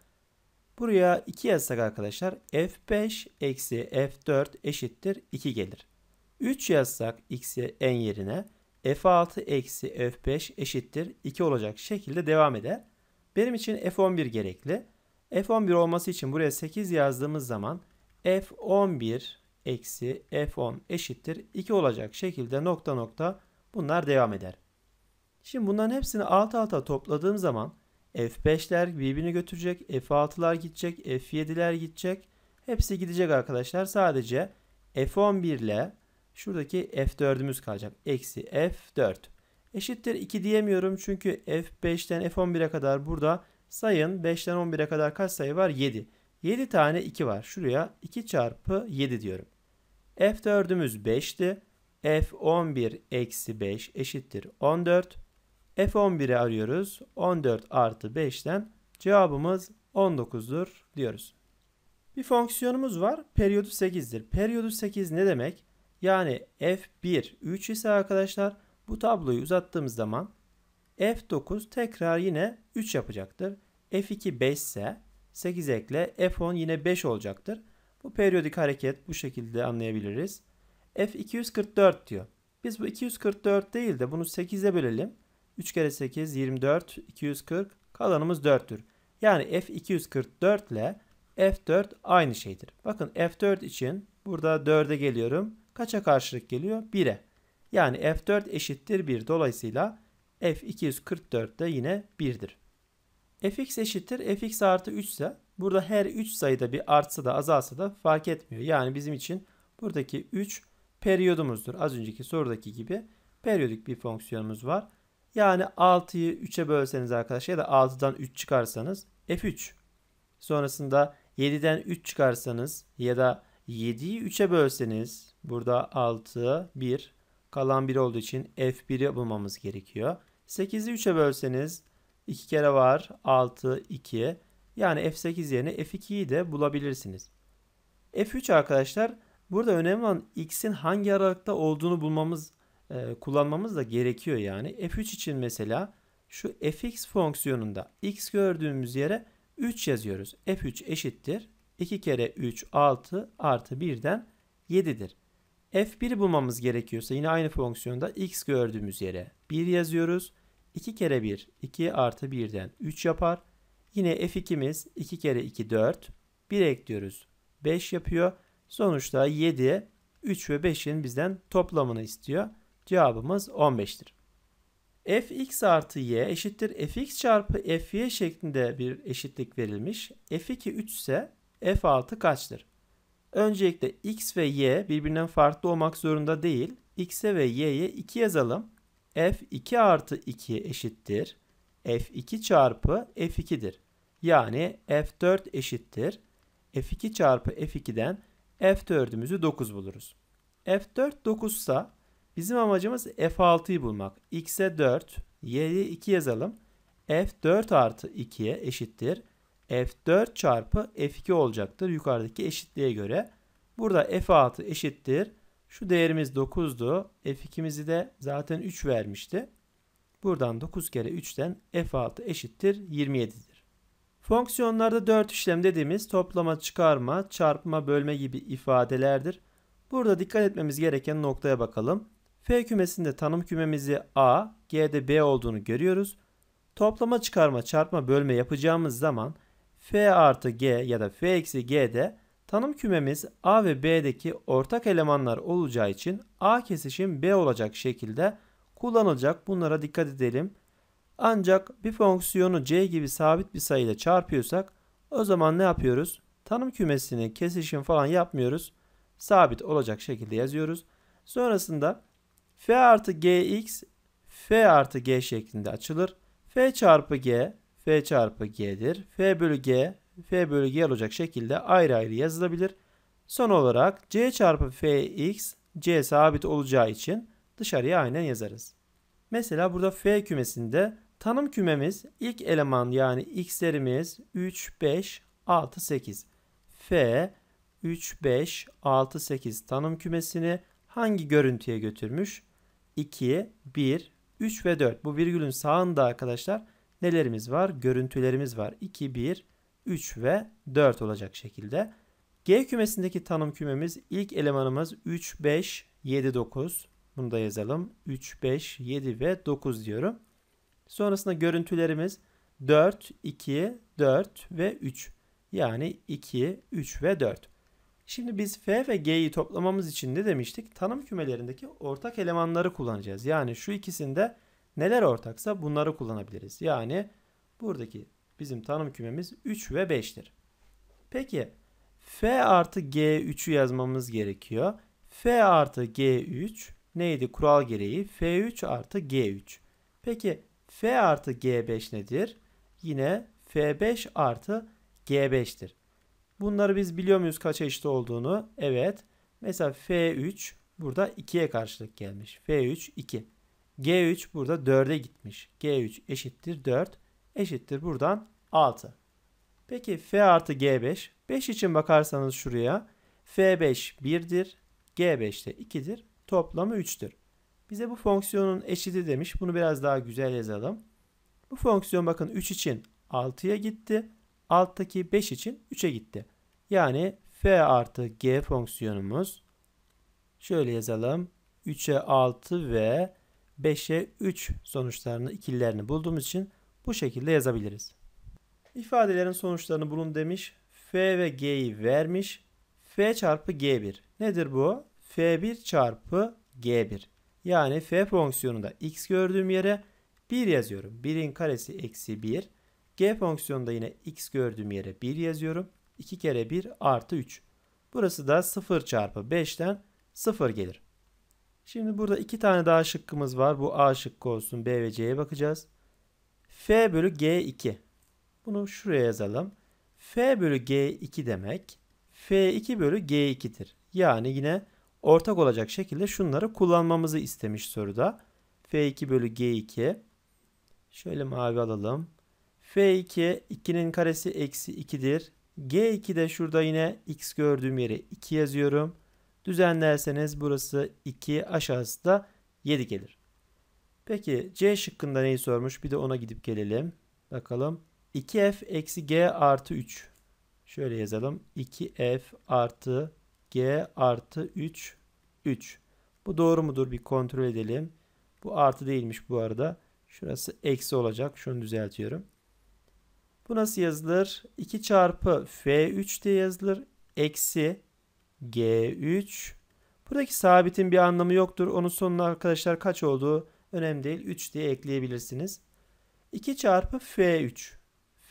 Buraya 2 yazsak arkadaşlar F5 eksi F4 eşittir 2 gelir. 3 yazsak x'e n yerine f6 eksi f5 eşittir 2 olacak şekilde devam eder. Benim için f11 gerekli. f11 olması için buraya 8 yazdığımız zaman f11 eksi f10 eşittir 2 olacak şekilde nokta nokta bunlar devam eder. Şimdi bunların hepsini alt alta topladığım zaman F5'ler birbirini götürecek, F6'lar gidecek, F7'ler gidecek. Hepsi gidecek arkadaşlar. Sadece F11 ile Şuradaki F4'ümüz kalacak. Eksi F4. Eşittir 2 diyemiyorum çünkü F5'ten F11'e kadar burada sayın 5'ten 11'e kadar kaç sayı var? 7. 7 tane 2 var. Şuraya 2 çarpı 7 diyorum. F4'ümüz 5'ti. F11 eksi 5 eşittir 14. F11'i arıyoruz. 14 artı 5'ten cevabımız 19'dur diyoruz. Bir fonksiyonumuz var. Periyodu 8'dir. Periyodu 8 ne demek? Yani F1 3 ise arkadaşlar bu tabloyu uzattığımız zaman F9 tekrar yine 3 yapacaktır. F2 5 ise 8 ekle F10 yine 5 olacaktır. Bu periyodik hareket bu şekilde anlayabiliriz. F244 diyor. Biz bu 244 değil de bunu 8'e bölelim. 3 kere 8 24 240 kalanımız 4'tür. Yani F244 ile F4 aynı şeydir. Bakın F4 için burada 4'e geliyorum kaça karşılık geliyor? 1'e. Yani F4 eşittir 1. Dolayısıyla F244 de yine 1'dir. Fx eşittir Fx artı 3 ise burada her 3 sayıda bir artsa da azalsa da fark etmiyor. Yani bizim için buradaki 3 periyodumuzdur. Az önceki sorudaki gibi periyodik bir fonksiyonumuz var. Yani 6'yı 3'e bölseniz arkadaşlar ya da 6'dan 3 çıkarsanız F3. Sonrasında 7'den 3 çıkarsanız ya da 7'yi 3'e bölseniz Burada 6, 1. Kalan 1 olduğu için F1'i bulmamız gerekiyor. 8'i 3'e bölseniz 2 kere var 6, 2. Yani F8 yerine F2'yi de bulabilirsiniz. F3 arkadaşlar burada önemli olan X'in hangi aralıkta olduğunu bulmamız, e, kullanmamız da gerekiyor yani. F3 için mesela şu fx fonksiyonunda x gördüğümüz yere 3 yazıyoruz. F3 eşittir 2 kere 3 6 artı 1'den 7'dir f1'i bulmamız gerekiyorsa yine aynı fonksiyonda x gördüğümüz yere 1 yazıyoruz. 2 kere 1 2 artı 1'den 3 yapar. Yine f2'miz 2 kere 2 4 1 ekliyoruz 5 yapıyor. Sonuçta 7 3 ve 5'in bizden toplamını istiyor. Cevabımız 15'tir. fx artı y eşittir fx çarpı fy şeklinde bir eşitlik verilmiş. f2 3 ise f6 kaçtır? Öncelikle x ve y birbirinden farklı olmak zorunda değil. x'e ve y'ye 2 yazalım. f 2 artı 2 eşittir. f2 çarpı f2'dir. Yani f4 eşittir. f2 çarpı f2'den f4'ümüzü 9 buluruz. f4 9 ise bizim amacımız f6'yı bulmak. x'e 4, y'ye 2 yazalım. f4 artı 2'ye eşittir. F4 çarpı F2 olacaktır. Yukarıdaki eşitliğe göre. Burada F6 eşittir. Şu değerimiz 9'du. F2'mizi de zaten 3 vermişti. Buradan 9 kere 3'ten F6 eşittir 27'dir. Fonksiyonlarda 4 işlem dediğimiz toplama, çıkarma, çarpma, bölme gibi ifadelerdir. Burada dikkat etmemiz gereken noktaya bakalım. F kümesinde tanım kümemizi A, G'de B olduğunu görüyoruz. Toplama, çıkarma, çarpma, bölme yapacağımız zaman f artı g ya da f eksi g'de tanım kümemiz a ve b'deki ortak elemanlar olacağı için a kesişim b olacak şekilde kullanılacak. Bunlara dikkat edelim. Ancak bir fonksiyonu c gibi sabit bir sayı ile çarpıyorsak o zaman ne yapıyoruz? Tanım kümesini kesişim falan yapmıyoruz. Sabit olacak şekilde yazıyoruz. Sonrasında f artı gx f artı g şeklinde açılır. f çarpı g F çarpı G'dir. F bölü G, F bölü G olacak şekilde ayrı ayrı yazılabilir. Son olarak C çarpı Fx, C sabit olacağı için dışarıya aynen yazarız. Mesela burada F kümesinde tanım kümemiz ilk eleman yani x'lerimiz 3, 5, 6, 8. F 3, 5, 6, 8 tanım kümesini hangi görüntüye götürmüş? 2, 1, 3 ve 4. Bu virgülün sağında arkadaşlar nelerimiz var? Görüntülerimiz var. 2, 1, 3 ve 4 olacak şekilde. G kümesindeki tanım kümemiz ilk elemanımız 3, 5, 7, 9. Bunu da yazalım. 3, 5, 7 ve 9 diyorum. Sonrasında görüntülerimiz 4, 2, 4 ve 3. Yani 2, 3 ve 4. Şimdi biz F ve G'yi toplamamız için ne demiştik? Tanım kümelerindeki ortak elemanları kullanacağız. Yani şu ikisinde Neler ortaksa bunları kullanabiliriz. Yani buradaki bizim tanım kümemiz 3 ve 5'tir. Peki F artı G3'ü yazmamız gerekiyor. F artı G3 neydi kural gereği? F3 artı G3. Peki F artı G5 nedir? Yine F5 artı G5'tir. Bunları biz biliyor muyuz kaç eşit olduğunu? Evet. Mesela F3 burada 2'ye karşılık gelmiş. F3 2. G3 burada 4'e gitmiş. G3 eşittir 4 eşittir buradan 6. Peki F artı G5. 5 için bakarsanız şuraya F5 1'dir. G5 de 2'dir. Toplamı 3'tür. Bize bu fonksiyonun eşiti demiş. Bunu biraz daha güzel yazalım. Bu fonksiyon bakın 3 için 6'ya gitti. Alttaki 5 için 3'e gitti. Yani f artı g fonksiyonumuz şöyle yazalım. 3'e 6 ve 5'e 3 sonuçlarını ikililerini bulduğumuz için bu şekilde yazabiliriz. İfadelerin sonuçlarını bulun demiş. F ve G'yi vermiş. F çarpı G1. Nedir bu? F1 çarpı G1. Yani F fonksiyonunda x gördüğüm yere 1 yazıyorum. 1'in karesi eksi 1. G fonksiyonunda yine x gördüğüm yere 1 yazıyorum. 2 kere 1 artı 3. Burası da 0 çarpı 5'ten 0 gelir. Şimdi burada iki tane daha şıkkımız var. Bu A şıkkı olsun. B ve C'ye bakacağız. F bölü G2. Bunu şuraya yazalım. F bölü G2 demek F2 bölü G2'dir. Yani yine ortak olacak şekilde şunları kullanmamızı istemiş soruda. F2 bölü G2. Şöyle mavi alalım. F2 2'nin karesi eksi 2'dir. G2 de şurada yine x gördüğüm yere 2 yazıyorum. Düzenlerseniz burası 2 aşağısı da 7 gelir. Peki C şıkkında neyi sormuş? Bir de ona gidip gelelim. Bakalım. 2f eksi g artı 3. Şöyle yazalım. 2f artı g artı 3 3. Bu doğru mudur? Bir kontrol edelim. Bu artı değilmiş bu arada. Şurası eksi olacak. Şunu düzeltiyorum. Bu nasıl yazılır? 2 çarpı f3 diye yazılır. Eksi G3. Buradaki sabitin bir anlamı yoktur. Onun sonuna arkadaşlar kaç olduğu önemli değil. 3 diye ekleyebilirsiniz. 2 çarpı F3.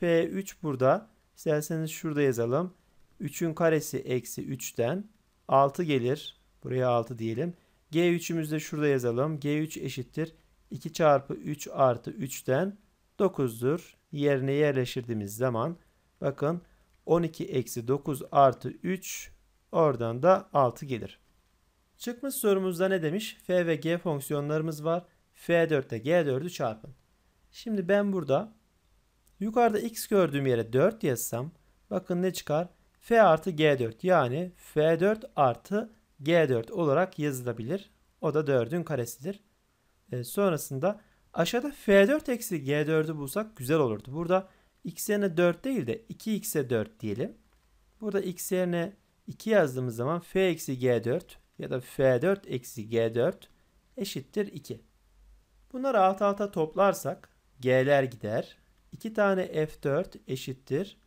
F3 burada. İsterseniz şurada yazalım. 3'ün karesi eksi 3'ten 6 gelir. Buraya 6 diyelim. G3'ümüzü de şurada yazalım. G3 eşittir. 2 çarpı 3 artı 3'ten 9'dur. Yerine yerleştirdiğimiz zaman bakın 12 eksi 9 artı 3 Oradan da 6 gelir. Çıkmış sorumuzda ne demiş? F ve G fonksiyonlarımız var. F4 ile G4'ü çarpın. Şimdi ben burada yukarıda x gördüğüm yere 4 yazsam bakın ne çıkar? F artı G4 yani F4 artı G4 olarak yazılabilir. O da 4'ün karesidir. E, sonrasında aşağıda F4 eksi G4'ü bulsak güzel olurdu. Burada x yerine 4 değil de 2x'e 4 diyelim. Burada x yerine 2 yazdığımız zaman f eksi g4 ya da f4 eksi g4 eşittir 2. Bunları alt alta toplarsak g'ler gider. 2 tane f4 eşittir.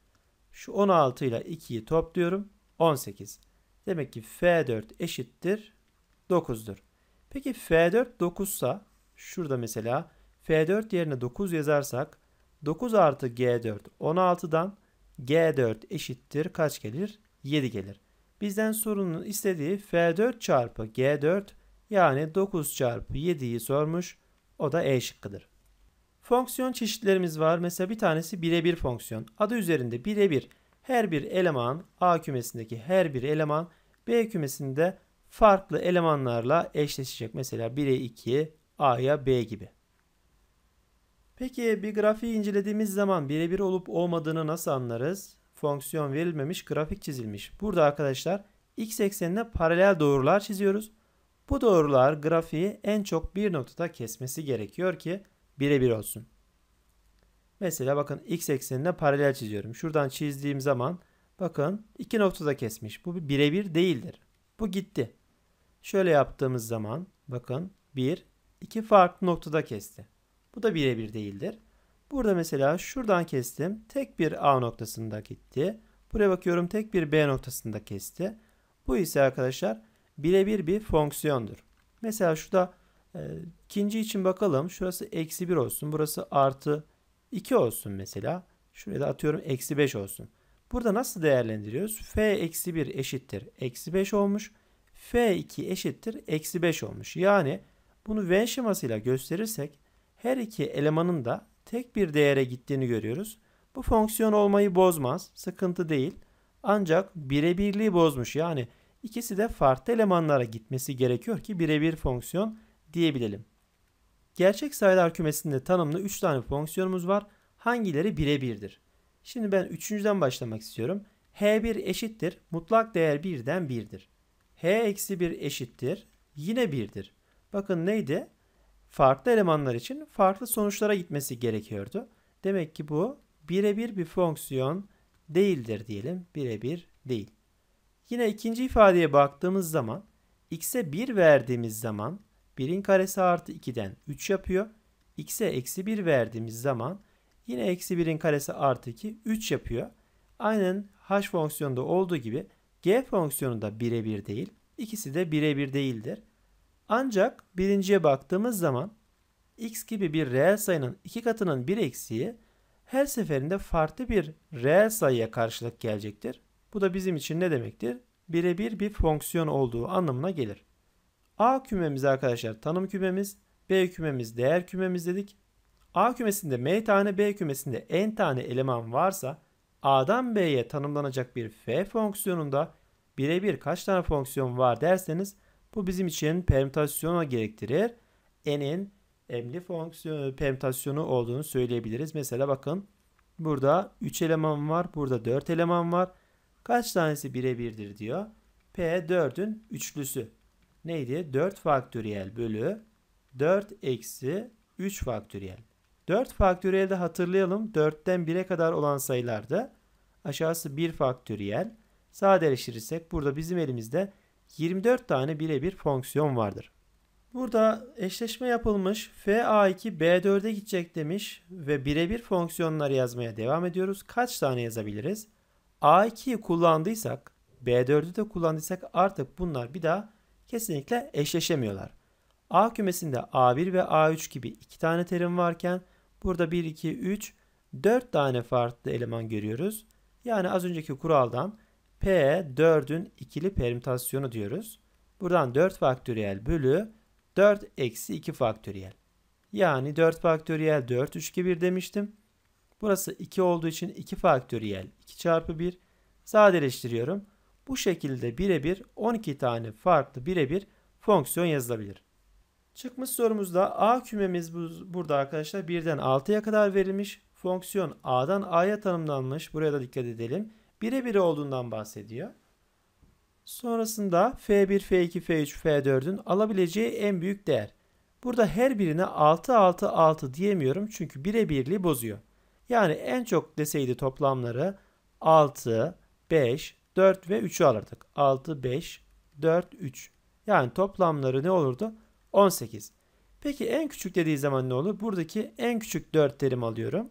Şu 16 ile 2'yi topluyorum. 18. Demek ki f4 eşittir 9'dur. Peki f4 9 sa şurada mesela f4 yerine 9 yazarsak 9 artı g4 16'dan g4 eşittir kaç gelir? 7 gelir. Bizden sorunun istediği F4 çarpı G4 yani 9 çarpı 7'yi sormuş. O da E şıkkıdır. Fonksiyon çeşitlerimiz var. Mesela bir tanesi birebir fonksiyon. Adı üzerinde birebir her bir eleman A kümesindeki her bir eleman B kümesinde farklı elemanlarla eşleşecek. Mesela 1'e 2, A'ya B gibi. Peki bir grafiği incelediğimiz zaman birebir olup olmadığını nasıl anlarız? fonksiyon verilmemiş grafik çizilmiş. Burada arkadaşlar x eksenine paralel doğrular çiziyoruz. Bu doğrular grafiği en çok bir noktada kesmesi gerekiyor ki birebir olsun. Mesela bakın x eksenine paralel çiziyorum. Şuradan çizdiğim zaman bakın iki noktada kesmiş. Bu birebir değildir. Bu gitti. Şöyle yaptığımız zaman bakın bir iki farklı noktada kesti. Bu da birebir değildir. Burada mesela şuradan kestim. Tek bir A noktasında gitti. Buraya bakıyorum tek bir B noktasında kesti. Bu ise arkadaşlar birebir bir fonksiyondur. Mesela şurada e, ikinci için bakalım. Şurası eksi 1 olsun. Burası artı 2 olsun mesela. Şuraya da atıyorum eksi 5 olsun. Burada nasıl değerlendiriyoruz? F eksi 1 eşittir. Eksi 5 olmuş. F2 eşittir. Eksi 5 olmuş. Yani bunu V şemasıyla gösterirsek her iki elemanın da tek bir değere gittiğini görüyoruz. Bu fonksiyon olmayı bozmaz. Sıkıntı değil. Ancak birebirliği bozmuş. Yani ikisi de farklı elemanlara gitmesi gerekiyor ki birebir fonksiyon diyebilelim. Gerçek sayılar kümesinde tanımlı 3 tane fonksiyonumuz var. Hangileri birebirdir? Şimdi ben üçüncüden başlamak istiyorum. H1 eşittir. Mutlak değer 1'den 1'dir. H-1 eşittir. Yine 1'dir. Bakın neydi? farklı elemanlar için farklı sonuçlara gitmesi gerekiyordu. Demek ki bu birebir bir fonksiyon değildir diyelim. Birebir değil. Yine ikinci ifadeye baktığımız zaman x'e 1 verdiğimiz zaman 1'in karesi artı 2'den 3 yapıyor. x'e eksi 1 verdiğimiz zaman yine eksi 1'in karesi artı 2 3 yapıyor. Aynen h fonksiyonunda olduğu gibi g fonksiyonu da birebir değil. İkisi de birebir değildir. Ancak birinciye baktığımız zaman x gibi bir reel sayının iki katının bir eksiği her seferinde farklı bir reel sayıya karşılık gelecektir. Bu da bizim için ne demektir? Birebir bir fonksiyon olduğu anlamına gelir. A kümemiz arkadaşlar tanım kümemiz, B kümemiz değer kümemiz dedik. A kümesinde m tane B kümesinde n tane eleman varsa A'dan B'ye tanımlanacak bir F fonksiyonunda birebir kaç tane fonksiyon var derseniz bu bizim için permütasyona gerektirir. n'in emli fonksiyonu permütasyonu olduğunu söyleyebiliriz. Mesela bakın burada 3 eleman var. Burada 4 eleman var. Kaç tanesi birebirdir diyor. P 4'ün üçlüsü. Neydi? 4 faktöriyel bölü 4 eksi 3 faktöriyel. 4 faktöriyel de hatırlayalım. 4'ten 1'e kadar olan sayılarda aşağısı 1 faktöriyel. Sadeleştirirsek burada bizim elimizde 24 tane birebir fonksiyon vardır. Burada eşleşme yapılmış FA2 B4'e gidecek demiş ve birebir fonksiyonları yazmaya devam ediyoruz. Kaç tane yazabiliriz? A2'yi kullandıysak B4'ü de kullandıysak artık bunlar bir daha kesinlikle eşleşemiyorlar. A kümesinde A1 ve A3 gibi iki tane terim varken burada 1, 2, 3, 4 tane farklı eleman görüyoruz. Yani az önceki kuraldan P 4'ün ikili permütasyonu diyoruz. Buradan 4 faktöriyel bölü 4 eksi 2 faktöriyel. Yani 4 faktöriyel 4 3 2 1 demiştim. Burası 2 olduğu için 2 faktöriyel 2 çarpı 1 sadeleştiriyorum. Bu şekilde birebir 12 tane farklı birebir fonksiyon yazılabilir. Çıkmış sorumuzda A kümemiz burada arkadaşlar 1'den 6'ya kadar verilmiş. Fonksiyon A'dan A'ya tanımlanmış. Buraya da dikkat edelim. Birebir olduğundan bahsediyor. Sonrasında F1, F2, F3, F4'ün alabileceği en büyük değer. Burada her birine 6, 6, 6 diyemiyorum çünkü birebirliği bozuyor. Yani en çok deseydi toplamları 6, 5, 4 ve 3'ü alırdık. 6, 5, 4, 3. Yani toplamları ne olurdu? 18. Peki en küçük dediği zaman ne olur? Buradaki en küçük 4 terim alıyorum.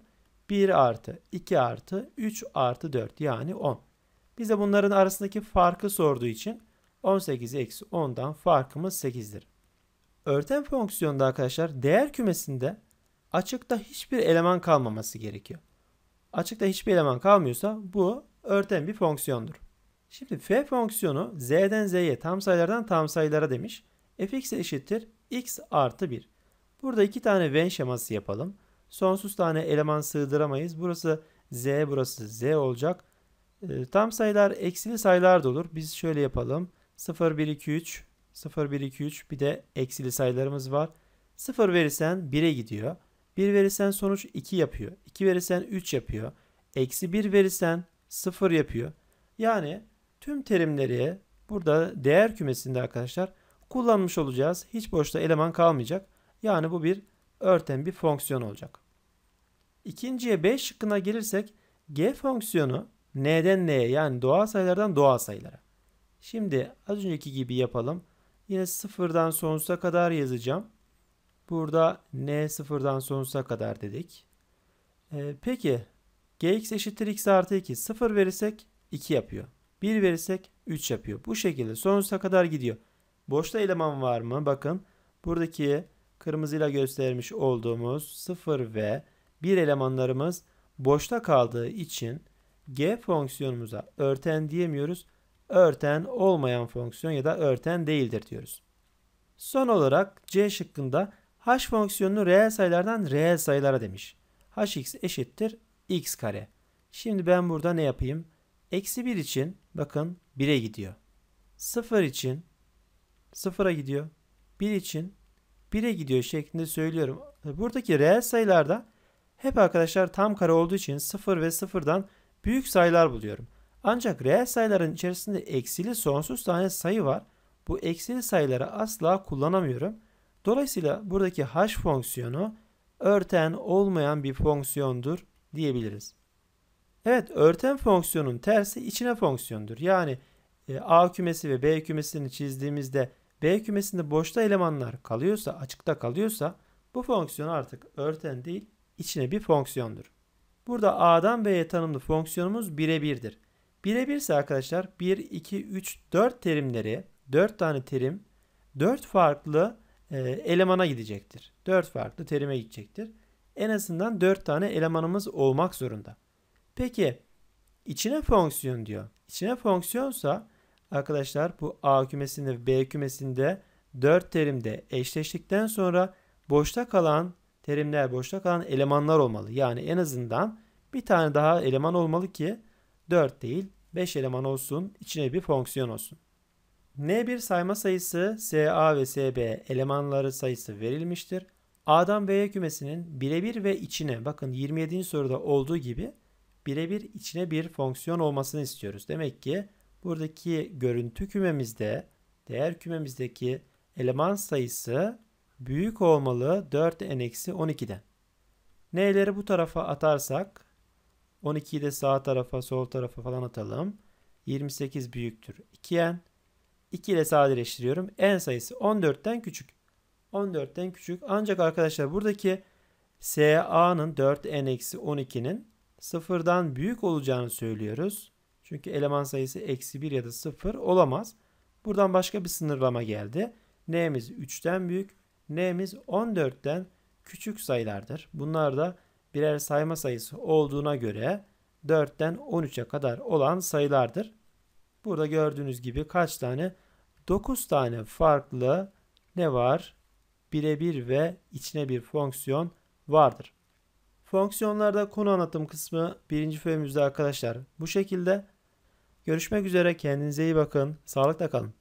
1 artı 2 artı 3 artı 4 yani 10. Bize bunların arasındaki farkı sorduğu için 18 eksi 10'dan farkımız 8'dir. Örten fonksiyonda arkadaşlar değer kümesinde açıkta hiçbir eleman kalmaması gerekiyor. Açıkta hiçbir eleman kalmıyorsa bu örten bir fonksiyondur. Şimdi f fonksiyonu z'den z'ye tam sayılardan tam sayılara demiş. fx eşittir x artı 1. Burada iki tane ven şeması yapalım. Sonsuz tane eleman sığdıramayız. Burası z, burası z olacak. Ee, tam sayılar eksili sayılar da olur. Biz şöyle yapalım. 0, 1, 2, 3. 0, 1, 2, 3. Bir de eksili sayılarımız var. 0 verirsen 1'e gidiyor. 1 verirsen sonuç 2 yapıyor. 2 verirsen 3 yapıyor. Eksi 1 verirsen 0 yapıyor. Yani tüm terimleri burada değer kümesinde arkadaşlar kullanmış olacağız. Hiç boşta eleman kalmayacak. Yani bu bir örten bir fonksiyon olacak. İkinciye B şıkkına gelirsek G fonksiyonu n'den n'ye yani doğal sayılardan doğal sayılara. Şimdi az önceki gibi yapalım. Yine sıfırdan sonsuza kadar yazacağım. Burada n sıfırdan sonsuza kadar dedik. Ee, peki gx eşittir x artı 2. Sıfır verirsek 2 yapıyor. 1 verirsek 3 yapıyor. Bu şekilde sonsuza kadar gidiyor. Boşta eleman var mı? Bakın buradaki kırmızıyla göstermiş olduğumuz 0 ve bir elemanlarımız boşta kaldığı için g fonksiyonumuza örten diyemiyoruz. Örten olmayan fonksiyon ya da örten değildir diyoruz. Son olarak c şıkkında h fonksiyonunu reel sayılardan reel sayılara demiş. hx eşittir x kare. Şimdi ben burada ne yapayım? Eksi 1 için bakın 1'e gidiyor. 0 için 0'a gidiyor. 1 için 1'e gidiyor şeklinde söylüyorum. Buradaki reel sayılarda hep arkadaşlar tam kare olduğu için 0 ve 0'dan büyük sayılar buluyorum. Ancak reel sayıların içerisinde eksili sonsuz tane sayı var. Bu eksili sayıları asla kullanamıyorum. Dolayısıyla buradaki hash fonksiyonu örten olmayan bir fonksiyondur diyebiliriz. Evet örten fonksiyonun tersi içine fonksiyondur. Yani e, A kümesi ve B kümesini çizdiğimizde B kümesinde boşta elemanlar kalıyorsa açıkta kalıyorsa bu fonksiyon artık örten değil içine bir fonksiyondur. Burada A'dan B'ye tanımlı fonksiyonumuz birebirdir. Birebir ise arkadaşlar 1, 2, 3, 4 terimleri 4 tane terim 4 farklı e, elemana gidecektir. 4 farklı terime gidecektir. En azından 4 tane elemanımız olmak zorunda. Peki içine fonksiyon diyor. İçine fonksiyonsa arkadaşlar bu A kümesinde B kümesinde 4 terimde eşleştikten sonra boşta kalan terimler boşta kalan elemanlar olmalı. Yani en azından bir tane daha eleman olmalı ki 4 değil 5 eleman olsun içine bir fonksiyon olsun. N1 sayma sayısı SA ve SB elemanları sayısı verilmiştir. A'dan B'ye kümesinin birebir ve içine bakın 27. soruda olduğu gibi birebir içine bir fonksiyon olmasını istiyoruz. Demek ki buradaki görüntü kümemizde değer kümemizdeki eleman sayısı büyük olmalı 4n-12'den. N'leri bu tarafa atarsak 12'yi de sağ tarafa sol tarafa falan atalım. 28 büyüktür 2n. 2 ile sadeleştiriyorum. n sayısı 14'ten küçük. 14'ten küçük. Ancak arkadaşlar buradaki SA'nın 4n-12'nin sıfırdan büyük olacağını söylüyoruz. Çünkü eleman sayısı eksi 1 ya da 0 olamaz. Buradan başka bir sınırlama geldi. N'miz 3'ten büyük, n'miz 14'ten küçük sayılardır. Bunlar da birer sayma sayısı olduğuna göre 4'ten 13'e kadar olan sayılardır. Burada gördüğünüz gibi kaç tane? 9 tane farklı ne var? Birebir ve içine bir fonksiyon vardır. Fonksiyonlarda konu anlatım kısmı birinci bölümümüzde arkadaşlar bu şekilde. Görüşmek üzere kendinize iyi bakın. Sağlıkla kalın.